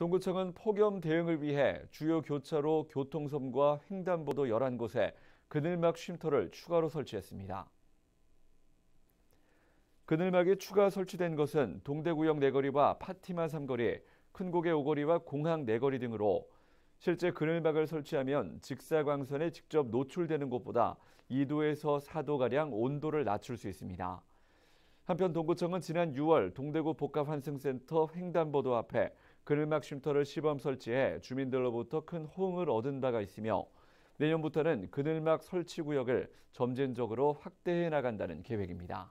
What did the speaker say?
동구청은 폭염 대응을 위해 주요 교차로 교통섬과 횡단보도 11곳에 그늘막 쉼터를 추가로 설치했습니다. 그늘막이 추가 설치된 것은 동대구역 내거리와 파티마 삼거리, 큰곡의 오거리와 공항 내거리 등으로 실제 그늘막을 설치하면 직사광선에 직접 노출되는 곳보다 2도에서 4도가량 온도를 낮출 수 있습니다. 한편 동구청은 지난 6월 동대구 복합환승센터 횡단보도 앞에 그늘막 쉼터를 시범 설치해 주민들로부터 큰 호응을 얻은 바가 있으며 내년부터는 그늘막 설치 구역을 점진적으로 확대해 나간다는 계획입니다.